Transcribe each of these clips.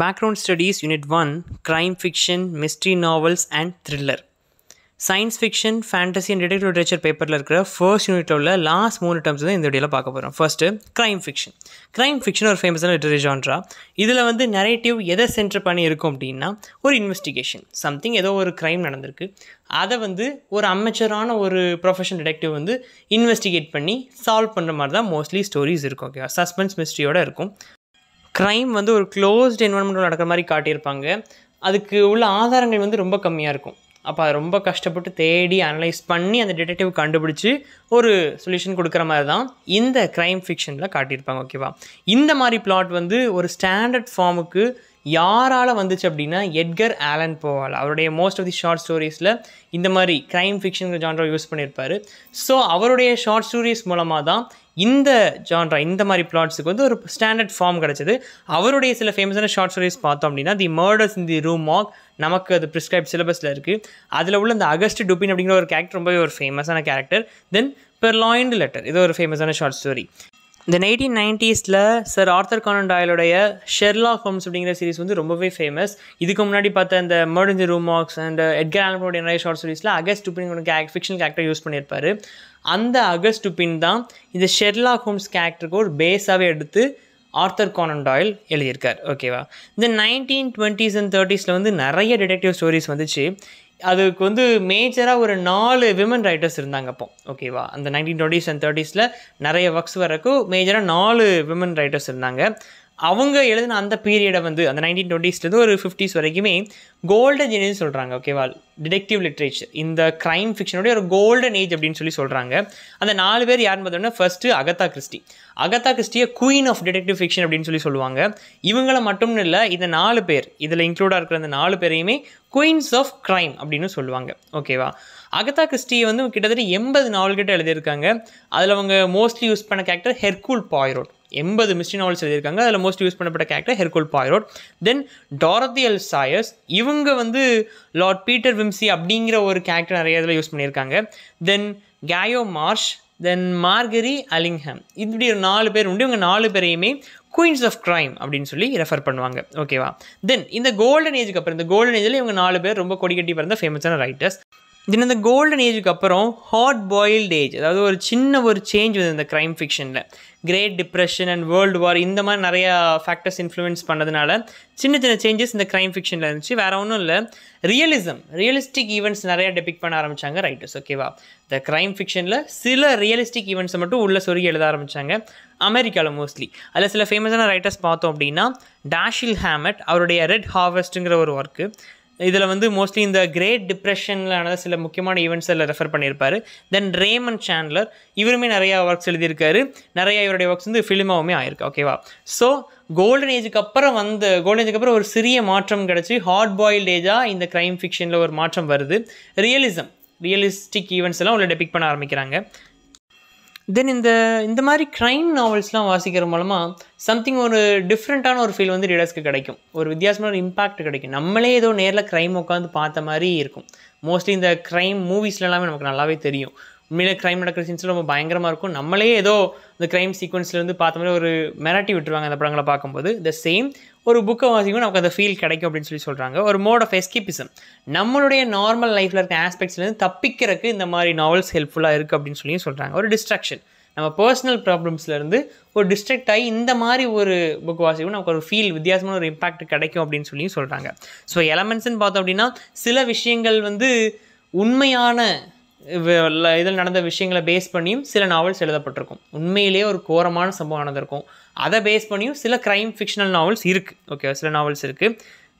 Background studies unit one crime fiction mystery novels and thriller science fiction fantasy and detective literature பேப்பரில் இருக்கிற first யூனிட்டில் உள்ள last மூணு terms தான் இந்த வீடியோவில் பார்க்க போகிறோம் first crime fiction crime fiction ஒரு ஃபேமஸான லிட்டரரி ஜான்ரா இதில் வந்து நரேட்டிவ் எதை சென்டர் பண்ணி இருக்கும் அப்படின்னா ஒரு இன்வெஸ்டிகேஷன் சம்திங் ஏதோ ஒரு க்ரைம் நடந்திருக்கு அதை வந்து ஒரு அமைச்சரான ஒரு ப்ரொஃபஷனல் டிடெக்டிவ் வந்து இன்வெஸ்டிகேட் பண்ணி சால்வ் பண்ணுற மாதிரி தான் மோஸ்ட்லி ஸ்டோரிஸ் இருக்கும் ஓகேவா சஸ்பென்ஸ் மிஸ்ட்ரியோடு இருக்கும் க்ரைம் வந்து ஒரு க்ளோஸ்ட் என்வரன்மெண்ட்டில் நடக்கிற மாதிரி காட்டியிருப்பாங்க அதுக்கு உள்ள ஆதாரங்கள் வந்து ரொம்ப கம்மியாக இருக்கும் அப்போ அதை ரொம்ப கஷ்டப்பட்டு தேடி அனலைஸ் பண்ணி அந்த டிடெக்டிவ் கண்டுபிடிச்சி ஒரு சொல்யூஷன் கொடுக்குற மாதிரி தான் இந்த க்ரைம் ஃபிக்ஷனில் காட்டியிருப்பாங்க ஓகேவா இந்த மாதிரி பிளாட் வந்து ஒரு ஸ்டாண்டர்ட் ஃபார்முக்கு யாரால் வந்துச்சு அப்படின்னா எட்கர் ஆலன் போவால் அவருடைய மோஸ்ட் ஆஃப் தி ஷார்ட் ஸ்டோரிஸில் இந்த மாதிரி க்ரைம் ஃபிக்ஷன் ஜான்ரா யூஸ் பண்ணியிருப்பார் ஸோ அவருடைய ஷார்ட் ஸ்டோரிஸ் மூலமாக தான் இந்த ஜான்ரா இந்த மாதிரி பிளாட்ஸுக்கு வந்து ஒரு ஸ்டாண்டர்ட் ஃபார்ம் கிடச்சிது அவருடைய சில ஃபேமஸான ஷார்ட் ஸ்டோரிஸ் பார்த்தோம் அப்படின்னா the murders in the Rue Morgue நமக்கு அது ப்ரிஸ்கிரைப் சிலபஸில் இருக்குது அதில் உள்ள இந்த அகஸ்ட் டுபின் அப்படிங்கிற ஒரு கேரக்டர் ரொம்பவே ஒரு ஃபேமஸான கேரக்டர் தென் பெர்லாயிண்ட் லெட்டர் இது ஒரு ஃபேமஸான ஷார்ட் ஸ்டோரி இந்த நைன்டீன் நைன்ட்டீஸில் சார் ஆர்த்தர் கானன் டாயலுடைய ஷெர்லா ஹோம்ஸ் அப்படிங்கிற சீரிஸ் வந்து ரொம்பவே ஃபேமஸ் இதுக்கு முன்னாடி பார்த்த இந்த மர்டின் தி ஆக்ஸ் அண்ட் எட்கர் ஆலனோடைய நிறைய ஷார்ட் சீரிஸில் அகஸ்ட் டுப்பின் கேக் ஃபிக்ஷன் கேரக்டர் யூஸ் பண்ணியிருப்பார் அந்த அகஸ்ட் டுப்பின் தான் இந்த ஷெர்லா ஹோம்ஸ் கேரக்டருக்கு ஒரு பேஸாகவே எடுத்து ஆர்த்தர் கானன் டாயில் எழுதியிருக்கார் ஓகேவா இந்த நைன்டீன் டுவெண்ட்டீஸ் அண்ட் தேர்ட்டீஸில் வந்து நிறைய டிடெக்டிவ் ஸ்டோரிஸ் வந்துச்சு அதுக்கு வந்து மேஜராக ஒரு நாலு விமன் ரைட்டர்ஸ் இருந்தாங்க அப்போ ஓகேவா அந்த நைன்டீன் டுவெண்ட்டிஸ் அண்ட் தேர்ட்டிஸில் நிறைய ஒர்க்ஸ் வரக்கும் மேஜராக நாலு விமன் ரைட்டர்ஸ் இருந்தாங்க அவங்க எழுதின அந்த பீரியடை வந்து அந்த நைன்டீன் டுவெண்ட்டிஸ்லேருந்து ஒரு ஃபிஃப்டிஸ் வரைக்குமே கோல்டன் ஏஜ்னு சொல்கிறாங்க ஓகேவா டிடெக்டிவ் லிட்ரேச்சர் இந்த க்ரைம் ஃபிக்ஷனுடைய ஒரு கோல்டன் ஏஜ் அப்படின்னு சொல்லி சொல்கிறாங்க அந்த நாலு பேர் யாருன்னு பார்த்தோம்னா ஃபஸ்ட்டு அகத்தா கிறிஸ்டி அகத்தா கிறிஸ்டியை குயின் ஆஃப் டிடெக்டிவ் ஃபிக்ஷன் அப்படின்னு சொல்லி சொல்லுவாங்க இவங்கள மட்டும்னு இல்லை இந்த நாலு பேர் இதில் இன்க்ளூடாக இருக்கிற அந்த நாலு பேரையுமே குயின்ஸ் ஆஃப் க்ரைம் அப்படின்னு சொல்லுவாங்க ஓகேவா அகதா கிறிஸ்டியை வந்து கிட்டத்தட்ட எண்பது நாவல்கிட்ட எழுதியிருக்காங்க அதில் அவங்க மோஸ்ட்லி யூஸ் பண்ண கேரக்டர் ஹெர்கூல் பாய்ரோட் எண்பது மிஸ்ட்ரி நாவல்ஸ் எழுதியிருக்காங்க அதில் மோஸ்ட் யூஸ் பண்ணப்பட்ட character Hercule Poirot then Dorothy Sayers இவங்க வந்து லார்ட் பீட்டர் விம்சி அப்படிங்கிற ஒரு கேரக்டர் நிறைய இதில் யூஸ் பண்ணியிருக்காங்க தென் கேயோ மார்ஷ் தென் மார்கரி அலிங்ஹம் இப்படி ஒரு நாலு பேர் உண்டு இவங்க நாலு பேரையுமே குயின்ஸ் ஆஃப் க்ரைம் அப்படின்னு சொல்லி ரெஃபர் பண்ணுவாங்க ஓகேவா தென் இந்த கோல்டன் ஏஜுக்கு அப்புறம் இந்த கோல்டன் ஏஜில் இவங்க நாலு பேர் ரொம்ப கொடிக்கட்டி பிறந்த ஃபேமஸான ரைட்டர்ஸ் தென் அந்த கோல்டன் ஏஜுக்கு அப்புறம் ஹாட் பாயில்டு ஏஜ் அதாவது ஒரு சின்ன ஒரு சேஞ்ச் வந்து இந்த க்ரைம் ஃபிக்ஷனில் great depression and world war இந்த மாதிரி நிறையா ஃபேக்டர்ஸ் இன்ஃப்ளூயன்ஸ் பண்ணதுனால சின்ன சின்ன சேஞ்சஸ் இந்த க்ரைம் ஃபிக்ஷனில் இருந்துச்சு வேறு ஒன்றும் இல்லை ரியலிசம் ரியலிஸ்டிக் ஈவெண்ட்ஸ் நிறையா டெபிக் பண்ண ஆரம்பித்தாங்க ரைட்டர்ஸ் ஓகேவா இந்த க்ரைம் ஃபிக்ஷனில் சில ரியலிஸ்டிக் ஈவெண்ட்ஸை மட்டும் உள்ளே சொருகி எழுத ஆரம்பித்தாங்க அமெரிக்காவில் மோஸ்ட்லி அதில் சில ஃபேமஸான ரைட்டர்ஸ் பார்த்தோம் அப்படின்னா டேஷில் ஹேமட் அவருடைய ரெட் ஹார்வெஸ்ட்டுங்கிற ஒரு ஒர்க்கு இதில் வந்து மோஸ்ட்லி இந்த கிரேட் டிப்ரெஷனில் ஆனது சில முக்கியமான ஈவெண்ட்ஸ் அதில் ரெஃபர் பண்ணியிருப்பார் தென் ரேமன் சாண்ட்லர் இவருமே நிறையா ஒர்க்ஸ் எழுதியிருக்காரு நிறையா இவருடைய ஒர்க்ஸ் வந்து ஃபிலிமாவுமே ஆயிருக்கு ஓகேவா ஸோ கோல்டன் ஏஜுக்கு அப்புறம் வந்த கோல்டன் ஏஜுக்கு அப்புறம் ஒரு சிறிய மாற்றம் கிடச்சி ஹார்ட் பாயில்டு ஏஜாக இந்த க்ரைம் ஃபிக்ஷனில் ஒரு மாற்றம் வருது ரியலிசம் ரியலிஸ்டிக் ஈவெண்ட்ஸ் எல்லாம் உள்ள டெபிக் பண்ண ஆரம்பிக்கிறாங்க தென் இந்த இந்த மாதிரி க்ரைம் நாவல்ஸ்லாம் வாசிக்கிற மூலமாக சம்திங் ஒரு டிஃப்ரெண்ட்டான ஒரு ஃபீல் வந்து ரீடர்ஸ்க்கு கிடைக்கும் ஒரு வித்தியாசமான ஒரு இம்பாக்ட் கிடைக்கும் நம்மளே ஏதோ நேரில் க்ரைம் உட்காந்து பார்த்த மாதிரி இருக்கும் மோஸ்ட்லி இந்த க்ரைம் மூவிஸ்ல எல்லாமே நமக்கு நல்லாவே தெரியும் உண்மையிலே க்ரைம் நடக்கிற சீன்ஸ் ரொம்ப பயங்கரமாக இருக்கும் நம்மளே ஏதோ இந்த க்ரைம் சீக்வன்ஸ்லேருந்து பார்த்த மாதிரி ஒரு மெராட்டி விட்டுருவாங்க அந்த படங்களை பார்க்கும்போது த சேம் ஒரு புக்கை வாசிக்கும் நமக்கு அந்த ஃபீல் கிடைக்கும் அப்படின்னு சொல்லி சொல்கிறாங்க ஒரு மோட் ஆஃப் எஸ்கிபிசம் நம்மளுடைய நார்மல் லைஃப்பில் இருக்க ஆஸ்பெக்ட்ஸ்லேருந்து தப்பிக்கிறதுக்கு இந்த மாதிரி நாவல்ஸ் ஹெல்ப்ஃபுல்லாக இருக்குது அப்படின்னு சொல்லி சொல்கிறாங்க ஒரு டிஸ்ட்ராக்ஷன் நம்ம பர்சனல் ப்ராப்ளம்ஸ்லேருந்து ஒரு டிஸ்ட்ரக்ட் ஆகி இந்த மாதிரி ஒரு புக் வாசிக்கும் நமக்கு ஒரு ஃபீல் வித்தியாசமான ஒரு இம்பாக்ட் கிடைக்கும் அப்படின்னு சொல்லி சொல்கிறாங்க ஸோ எலமெண்ட்ஸ்ன்னு பார்த்தோம் அப்படின்னா சில விஷயங்கள் வந்து உண்மையான இதில் நடந்த விஷயங்களை பேஸ் பண்ணியும் சில நாவல்ஸ் எழுதப்பட்டிருக்கும் உண்மையிலேயே ஒரு கோரமான சம்பவம் நடந்திருக்கும் அதை பேஸ் பண்ணியும் சில க்ரைம் ஃபிக்ஷனல் நாவல்ஸ் இருக்குது ஓகே சில நாவல்ஸ் இருக்குது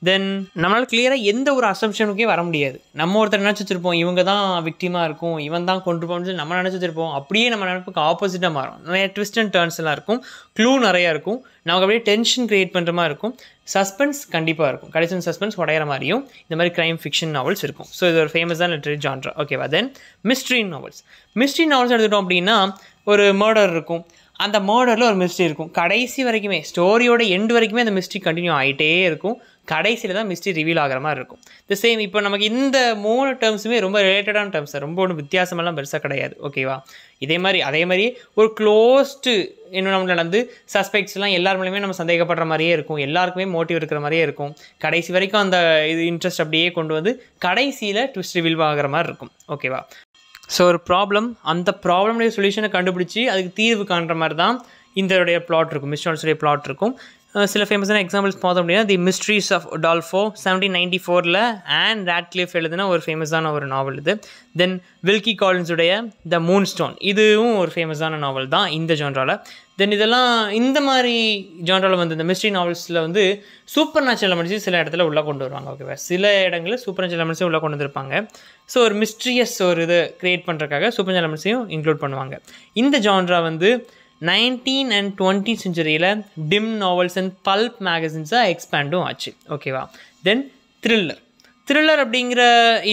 தென் நம்மளால் கிளியராக எந்த ஒரு அசம்ஷனுக்கே வர முடியாது நம்ம ஒருத்தர் நினச்சி வச்சுருப்போம் இவங்க தான் விக்டிமாக இருக்கும் இவன் தான் கொண்டுருப்போம்னு சொல்லி நம்ம நினச்சி வச்சுருப்போம் அப்படியே நம்ம நினப்புக்கு ஆப்போசிட்டாக மாறும் நிறைய ட்விஸ்ட் அண்ட் டேர்ன்ஸ்லாம் இருக்கும் க்ளூ நிறையா இருக்கும் நமக்கு அப்படியே டென்ஷன் க்ரியேட் பண்ணுற மாதிரி இருக்கும் சஸ்பென்ஸ் கண்டிப்பாக இருக்கும் கடைசன் சஸ்பென்ஸ் உடையிற மாதிரியும் இந்த மாதிரி க்ரைம் ஃபிக்ஷன் நாவல்ஸ் இருக்கும் ஸோ இது ஒரு ஃபேமஸான லிட்ரரி ஜான்ரா ஓகேவா then mystery novels mystery novels எடுத்துகிட்டோம் அப்படின்னா ஒரு மர்டர் இருக்கும் அந்த மேர்டரில் ஒரு மிஸ்ட்ரி இருக்கும் கடைசி வரைக்குமே ஸ்டோரியோட எண்டு வரைக்குமே அந்த மிஸ்ட்ரி கண்டினியூ ஆகிட்டே இருக்கும் கடைசியில் தான் மிஸ்ட்ரி ரிவீல் ஆகிற மாதிரி இருக்கும் த சேம் இப்போ நமக்கு இந்த மூணு டேர்ம்ஸுமே ரொம்ப ரிலேட்டடான டேர்ம்ஸ் ரொம்ப ஒன்றும் வித்தியாசமெல்லாம் பெருசாக கிடையாது ஓகேவா இதே மாதிரி அதே மாதிரி ஒரு க்ளோஸ்டு இன்னும் நம்ம நடந்து சஸ்பெக்ட்ஸ்லாம் எல்லார் மூலியமே நம்ம சந்தேகப்படுற மாதிரியே இருக்கும் எல்லாருக்குமே மோட்டிவ் இருக்கிற மாதிரியே இருக்கும் கடைசி வரைக்கும் அந்த இது இன்ட்ரெஸ்ட் அப்படியே கொண்டு வந்து கடைசியில் ட்விஸ்ட் ரிவீல் ஆகிற மாதிரி இருக்கும் ஓகேவா ஸோ ஒரு ப்ராப்ளம் அந்த ப்ராப்ளமுடைய சொல்யூஷனை கண்டுபிடிச்சி அதுக்கு தீர்வு காண்ற மாதிரி தான் உடைய பிளாட் இருக்கும் மிஸ்டால்ஸுடைய பிளாட் இருக்கும் சில ஃபேமஸான எக்ஸாம்பிள்ஸ் பார்த்தோம் அப்படின்னா the mysteries of Udolpho seventeen ninety ஃபோரில் அண்ட் ரேட்லிஃப் எழுதுன ஒரு ஃபேமஸான ஒரு நாவல் இது தென் வில்கி காலின்ஸுடைய த மூன் ஸ்டோன் இதுவும் ஒரு ஃபேமஸான நாவல் தான் இந்த ஜான்ராவில் தென் இதெல்லாம் இந்த மாதிரி ஜான்ராவில் வந்து இந்த மிஸ்ட்ரி நாவல்ஸில் வந்து சூப்பர் நேச்சுரல் எமர்ஜென்சி சில இடத்துல உள்ளே கொண்டு வருவாங்க ஓகேவா சில இடங்களில் சூப்பர் நேச்சுரல் எமர்ஜென்சி உள்ளே கொண்டு வந்திருப்பாங்க ஸோ ஒரு மிஸ்ட்ரியஸ் ஒரு இது க்ரியேட் பண்ணுறக்காக சூப்பர் நேச்சுரல் எமர்ஜென்சியும் இன்க்ளூட் பண்ணுவாங்க இந்த ஜான்ரா வந்து நைன்டீன் அண்ட் டுவெண்ட்டி செஞ்சுரியில் டிம் நாவல்ஸ் அண்ட் பல்ப் மேகசின்ஸாக எக்ஸ்பேண்டும் ஆச்சு ஓகேவா தென் த்ரில்லர் த்ரில்லர் அப்படிங்கிற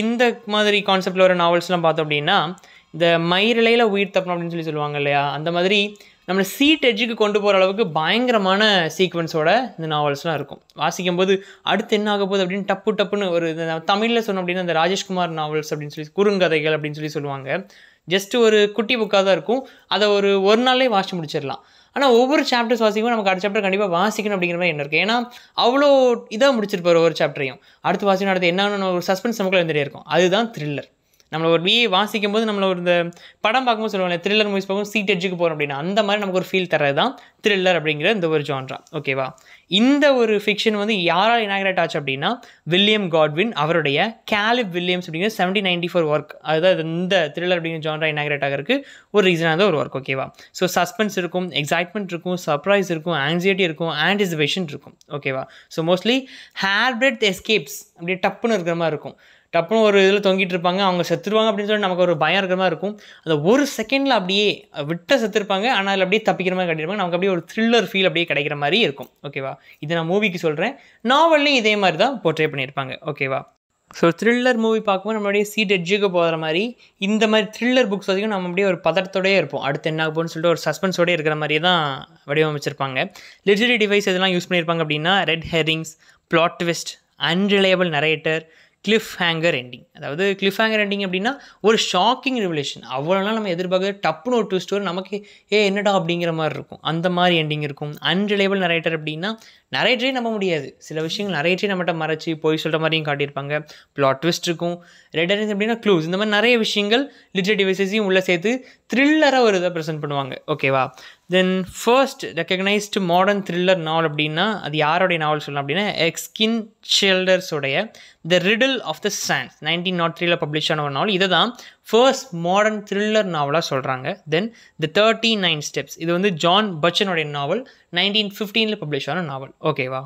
இந்த மாதிரி கான்செப்டில் வர நாவல்ஸ்லாம் பார்த்தோம் அப்படின்னா இந்த மயிரிலையில் உயிர் தப்பணும் அப்படின்னு சொல்லி சொல்லுவாங்க இல்லையா அந்த மாதிரி நம்மளை சீட் எட்ஜுக்கு கொண்டு போகிற அளவுக்கு பயங்கரமான சீக்வன்ஸோட இந்த நாவல்ஸ்லாம் இருக்கும் வாசிக்கும் போது அடுத்து என்ன ஆக போகுது அப்படின்னு டப்பு டப்புன்னு ஒரு தமிழில் சொன்னோம் அப்படின்னா அந்த ராஜேஷ்குமார் நாவல்ஸ் அப்படின்னு சொல்லி குறுங்கதைகள் அப்படின்னு சொல்லி சொல்லுவாங்க ஜஸ்ட் ஒரு குட்டி புக்காக தான் இருக்கும் அதை ஒரு ஒரு நாள்லேயே வாசிச்சு முடிச்சிடலாம் ஆனால் ஒவ்வொரு சாப்டர்ஸ் வாசிக்கும் நமக்கு அடுத்த சாப்டர் கண்டிப்பாக வாசிக்கணும் அப்படிங்கிற மாதிரி என்ன இருக்குது ஏன்னா அவ்வளோ இதாக முடிச்சிருப்பார் ஒவ்வொரு சாப்டரையும் அடுத்து வாசிக்கணும் அடுத்து என்னென்ன ஒரு சஸ்பென்ஸ் நமக்குள்ள வந்துட்டே இருக்கும் அதுதான் த்ரில்லர் நம்மளை ஒரு பிஏ வாசிக்கும் போது நம்மளை ஒரு இந்த படம் பார்க்கும்போது சொல்லுவாங்க த்ரில்லர் மூவிஸ் பார்க்கும் சீட் எட்ஜுக்கு போகிறோம் அப்படின்னா அந்த மாதிரி நமக்கு ஒரு ஃபீல் தர்றது தான் த்ரில்லர் அப்படிங்கிற இந்த ஒரு ஜான்ரா ஓகேவா இந்த ஒரு ஃபிக்ஷன் வந்து யாரால் இனாகிரேட் ஆச்சு அப்படின்னா வில்லியம் காட்வின் அவருடைய கேலிப் வில்லியம்ஸ் அப்படிங்கிற செவன்டி ஃபோர் ஒர்க் அதுதான் இந்த த்ரில்லர் அப்படிங்கிற ஜான்ரா இனாகிரேட் ஆகிறதுக்கு ஒரு ரீசனாக தான் ஒரு ஒர்க் ஓகேவா ஸோ சஸ்பென்ஸ் இருக்கும் எக்ஸைட்மெண்ட் இருக்கும் சர்ப்ரைஸ் இருக்கும் ஆங்ஸைட்டி இருக்கும் ஆன்டிசிபேஷன் இருக்கும் ஓகேவா so mostly hair breadth escapes அப்படியே டப்புன்னு இருக்கிற மாதிரி இருக்கும் டப்புன்னு ஒரு இதில் தொங்கிட்டு இருப்பாங்க அவங்க செத்துருவாங்க அப்படின்னு சொல்லி நமக்கு ஒரு பயம் இருக்கிற மாதிரி இருக்கும் அந்த ஒரு செகண்டில் அப்படியே விட்ட செத்துருப்பாங்க ஆனால் அதில் அப்படியே தப்பிக்கிற மாதிரி கட்டிருப்பாங்க நமக்கு அப்படியே ஒரு த்ரில்லர் ஃபீல் அப்படியே கிடைக்கிற மாதிரி இருக்கும் ஓகேவா இதை நான் மூவிக்கு சொல்கிறேன் நாவல்லையும் இதே மாதிரி தான் போர்ட்ரே பண்ணியிருப்பாங்க ஓகேவா ஸோ த்ரில்லர் மூவி பார்க்கும்போது அப்படியே சீட் எட்ஜுக்கு போகிற மாதிரி இந்த மாதிரி த்ரில்லர் புக்ஸ் வரைக்கும் நம்ம அப்படியே ஒரு பதட்டத்தோடயே இருப்போம் அடுத்து என்ன போகணும்னு சொல்லிட்டு ஒரு சஸ்பென்ஸோடய இருக்கிற மாதிரி தான் வடிவமைச்சிருப்பாங்க லிட்ரரி டிவைஸ் இதெல்லாம் யூஸ் பண்ணியிருப்பாங்க அப்படின்னா red herrings plot twist unreliable narrator cliff hanger ending அதாவது கிளிஃப் ஹேங்கர் எண்டிங் அப்படின்னா ஒரு ஷாக்கிங் ரிவலேஷன் அவ்வளோ நாள் நம்ம எதிர்பார்க்குற டப்புன்னு ஒரு டூஸ்டோர் நமக்கு ஏ என்னடா அப்படிங்கிற மாதிரி இருக்கும் அந்த மாதிரி எண்டிங் இருக்கும் அன்ரிலேபிள் நரேட்டர் அப்படின்னா நரேட்டரே நம்ப முடியாது சில விஷயங்கள் நரேட்டரே நம்மகிட்ட மறைச்சி போய் சொல்கிற மாதிரியும் காட்டியிருப்பாங்க ப்ளாட் ட்விஸ்ட் இருக்கும் ரெட்டர்ஸ் அப்படின்னா க்ளூஸ் இந்த மாதிரி நிறைய விஷயங்கள் லிட்ரேட் டிவைசஸையும் உள்ளே சேர்த்து த்ரில்லராக ஒரு இதை ப்ரெசென்ட் பண்ணுவாங்க ஓகேவா then first recognised modern thriller novel அப்படின்னா அது யாருடைய நாவல் சொல்லலாம் அப்படின்னா எக்ஸ்கின் ஷெல்டர்ஸோடைய the riddle of the sands nineteen nought த்ரீல பப்ளிஷ் ஆன ஒரு நாவல் இதை தான் ஃபர்ஸ்ட் மாடர்ன் த்ரில்லர் நாவலாக சொல்கிறாங்க then the thirty nine steps இது வந்து ஜான் பச்சனுடைய நாவல் நைன்டீன் ஃபிஃப்டீனில் பப்ளிஷ் ஆன நாவல் ஓகேவா